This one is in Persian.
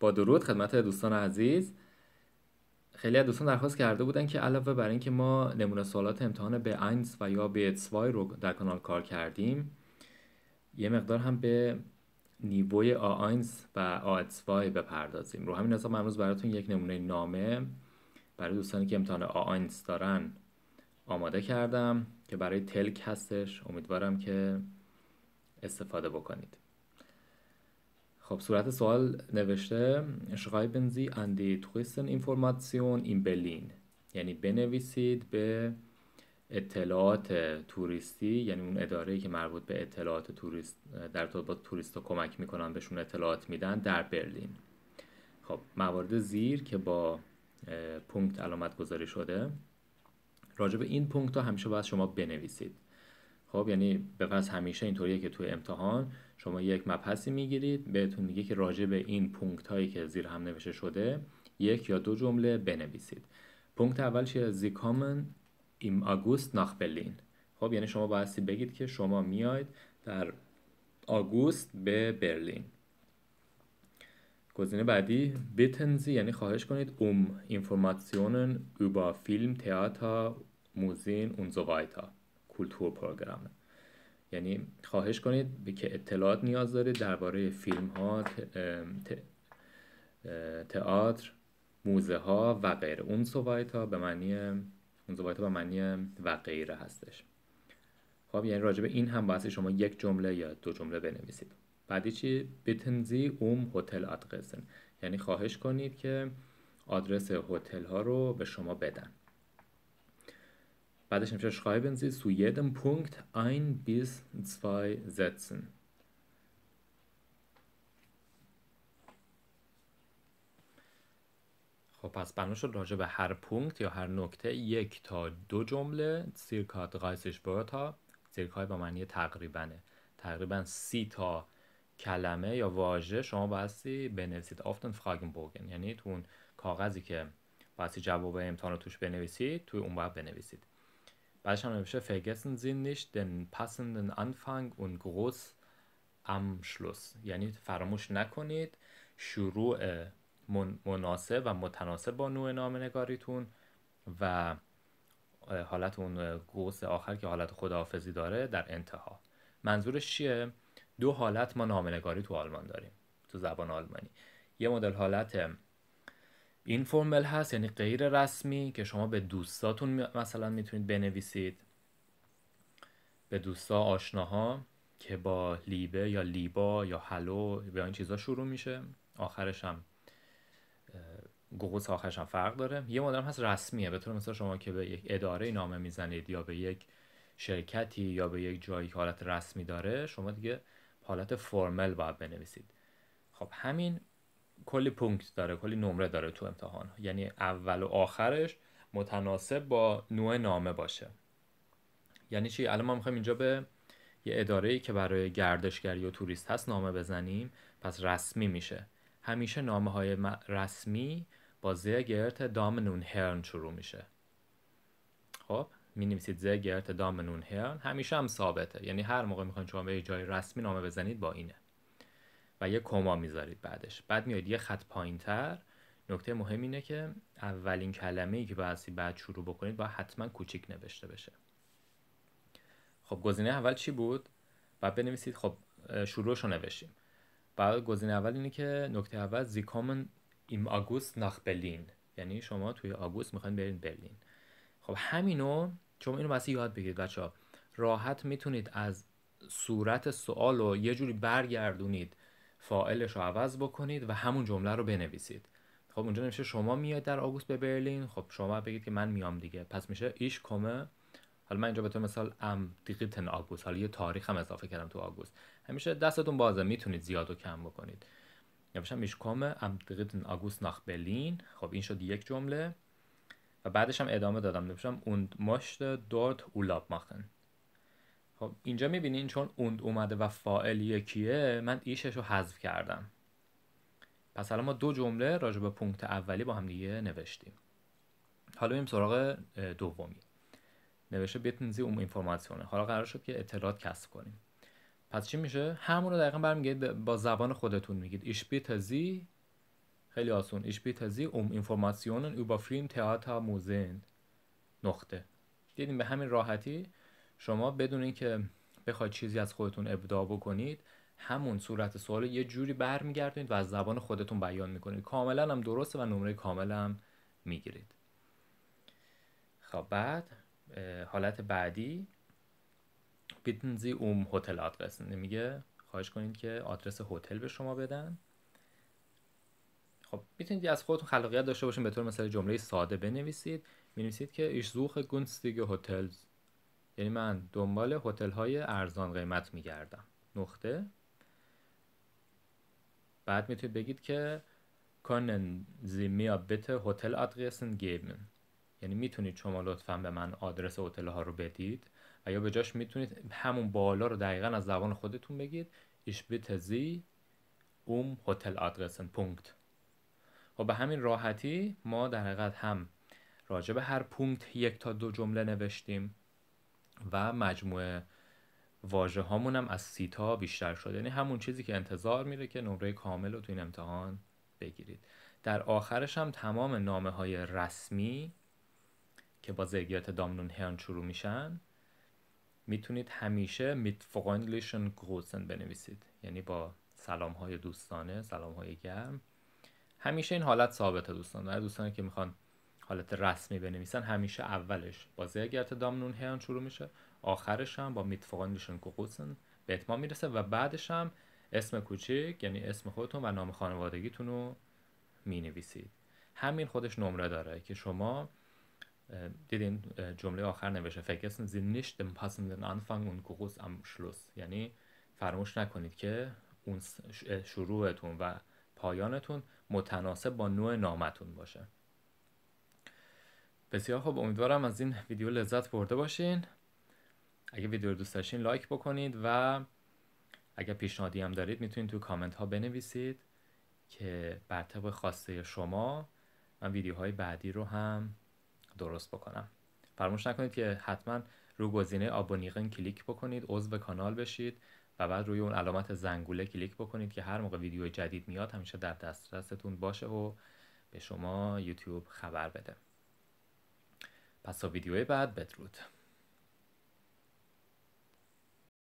با درود خدمت دوستان عزیز خیلی از دوستان درخواست کرده بودن که علاوه بر اینکه ما نمونه سوالات امتحان به اینس و یا به اتسوای رو در کانال کار کردیم یه مقدار هم به نیوی آینس و اتسوای بپردازیم رو همین حساب امروز براتون یک نمونه نامه برای دوستانی که امتحان آینس دارن آماده کردم که برای تلک هستش امیدوارم که استفاده بکنید خب صورت سوال نوشته schreiben Sie an توریستن اینفورماسیون این یعنی بنویسید به اطلاعات توریستی یعنی اون اداره که مربوط به اطلاعات توریست در با توریست ها کمک میکنن بهشون اطلاعات میدن در برلین خب موارد زیر که با پونکت علامت گذاری شده راجع به این پونکت ها همیشه باید شما بنویسید خب یعنی به همیشه اینطوریه که توی امتحان شما یک مبحثی میگیرید بهتون میگه که راجع به این پونکت هایی که زیر هم نوشته شده یک یا دو جمله بنویسید پونکت اول چیه زی کامن ایم آگوست ناخ برلین خب یعنی شما بایستی بگید که شما میاید در آگوست به برلین گزینه بعدی بیتنزی یعنی خواهش کنید اوم اینفورماسیونن اوبا فیلم تئاتر موزین اون زوایتا کلتور پروگرامه یعنی خواهش کنید که اطلاعات نیاز دارید درباره فیلم ها تئاتر موزه ها و غیره اون سوایت ها به معنی اون سوایت به معنی و غیره هستش خب یعنی راجبه این هم باید شما یک جمله یا دو جمله بنویسید بعدی چی بتنزی اوم هتل آدرسن یعنی خواهش کنید که آدرس هتل ها رو به شما بدن نمیشه schreiben Sie سو یدم پونکت این بیس zwei Sätzen. خب پس بنا شد راجع به هر پونکت یا هر نکته یک تا دو جمله سیرکا 30 برتا سیرکای با معنی تقریبنه تقریبا سی تا کلمه یا واژه شما بایستی بنویسید آفتن فراگن بوگن یعنی تو اون کاغذی که بایستی جواب امتحان رو توش بنویسید توی اون باید بنویسید Beispielsweise vergessen Sie nicht den passenden Anfang und Groß am Schluss یعنی فراموش نکنید شروع مناسب و متناسب با نوع نامنگاریتون و حالت اون گوس آخر که حالت خداحافظی داره در انتها منظورش چیه دو حالت ما نامنگاری تو آلمان داریم تو زبان آلمانی یه مدل حالت این فرمل هست یعنی غیر رسمی که شما به دوستاتون مثلا میتونید بنویسید به دوستا آشناها که با لیبه یا لیبا یا هلو یا این چیزا شروع میشه آخرش هم گوگوس آخرش هم فرق داره یه مدرم هست رسمیه به طور مثلا شما که به یک اداره نامه میزنید یا به یک شرکتی یا به یک جایی که حالت رسمی داره شما دیگه حالت فرمل باید بنویسید خب همین کلی پونکت داره کلی نمره داره تو امتحان یعنی اول و آخرش متناسب با نوع نامه باشه یعنی چی الان ما میخوایم اینجا به یه اداره که برای گردشگری و توریست هست نامه بزنیم پس رسمی میشه همیشه نامه های رسمی با زگرت دامنون هرن شروع میشه خب می نویسید زگرت دامنون هرن همیشه هم ثابته یعنی هر موقع میخواین شما به یه جای رسمی نامه بزنید با اینه و یه کما میذارید بعدش بعد میاد یه خط پایین تر نکته مهم اینه که اولین کلمه ای که بایستی بعد شروع بکنید باید حتما کوچیک نوشته بشه خب گزینه اول چی بود بعد بنویسید خب شروعش رو نوشیم بعد گزینه اول اینه که نکته اول زی ایم آگوست ناخ برلین یعنی شما توی آگوست میخواین برین برلین خب همینو چون اینو واسه یاد بگیرید بچه ها. راحت میتونید از صورت سوال رو یه جوری برگردونید فائلش رو عوض بکنید و همون جمله رو بنویسید خب اونجا نمیشه شما میاد در آگوست به برلین خب شما بگید که من میام دیگه پس میشه ایش کمه حالا من اینجا به تو مثال ام دیگیتن آگوست حالا یه تاریخ هم اضافه کردم تو آگوست همیشه دستتون بازه میتونید زیاد و کم بکنید نوشتم ایش کمه ام دیگیتن آگوست ناخ برلین خب این شد یک جمله و بعدش هم ادامه دادم نوشتم اون مشت دورت اولاب ماخن خب اینجا میبینین چون اوند اومده و فائل یکیه من ایشش رو حذف کردم پس حالا ما دو جمله راجع به پونکت اولی با هم دیگه نوشتیم حالا این سراغ دومی نوشته بیتنزی اون اینفورماسیونه حالا قرار شد که اطلاعات کسب کنیم پس چی میشه همون رو دقیقا برمیگید با زبان خودتون میگید ایش زی خیلی آسون ایش زی اوم اینفورماسیونن اوبا فیلم تئاتر موزین نقطه دیدیم به همین راحتی شما بدون اینکه بخواید چیزی از خودتون ابداع بکنید همون صورت سوال یه جوری برمیگردونید و از زبان خودتون بیان میکنید کاملا هم درسته و نمره کاملا هم میگیرید خب بعد حالت بعدی بیتن اوم هتل آدرس میگه خواهش کنید که آدرس هتل به شما بدن خب میتونید از خودتون خلاقیت داشته باشین به طور مثلا جمله ساده بنویسید مینویسید که ایش زوخ گونستیگ هتلز یعنی من دنبال هتل های ارزان قیمت میگردم نقطه بعد میتونید بگید که زی میا بت هتل ادرسن گیبن یعنی میتونید شما لطفا به من آدرس هتل ها رو بدید و یا به جاش میتونید همون بالا رو دقیقا از زبان خودتون بگید ایش زی اوم هتل ادرسن پونکت و خب به همین راحتی ما در حقیقت هم راجع به هر پونکت یک تا دو جمله نوشتیم و مجموعه واجه هامون هم از سیتا بیشتر شده یعنی همون چیزی که انتظار میره که نمره کامل رو تو این امتحان بگیرید در آخرش هم تمام نامه های رسمی که با زیگیات دامنون هیان شروع میشن میتونید همیشه میت گروسن بنویسید یعنی با سلام های دوستانه سلام های گرم همیشه این حالت ثابته دوستان برای دوستانی که میخوان حالت رسمی بنویسن همیشه اولش با زیگرت دامنون هیان شروع میشه آخرش هم با میتفاقان میشن کوکوسن به اتمام میرسه و بعدش هم اسم کوچیک یعنی اسم خودتون و نام خانوادگیتون رو مینویسید همین خودش نمره داره که شما دیدین جمله آخر نوشته فکر زی nicht den دن انفنگ اون هم شلوس یعنی فراموش نکنید که اون شروعتون و پایانتون متناسب با نوع نامتون باشه بسیار خوب امیدوارم از این ویدیو لذت برده باشین اگه ویدیو رو دوست داشتین لایک بکنید و اگر پیشنهادی هم دارید میتونید تو کامنت ها بنویسید که بر طبق خواسته شما من ویدیوهای بعدی رو هم درست بکنم فراموش نکنید که حتما رو گزینه آبونیقن کلیک بکنید عضو کانال بشید و بعد روی اون علامت زنگوله کلیک بکنید که هر موقع ویدیو جدید میاد همیشه در دسترستون باشه و به شما یوتیوب خبر بده پس تا ویدیوی بعد بدرود